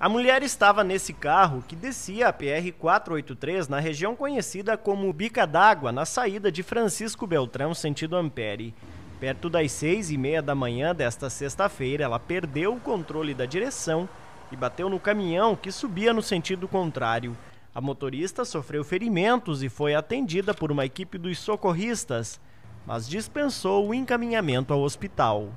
A mulher estava nesse carro que descia a PR-483 na região conhecida como Bica d'Água, na saída de Francisco Beltrão, sentido Ampere. Perto das seis e meia da manhã desta sexta-feira, ela perdeu o controle da direção e bateu no caminhão que subia no sentido contrário. A motorista sofreu ferimentos e foi atendida por uma equipe dos socorristas, mas dispensou o encaminhamento ao hospital.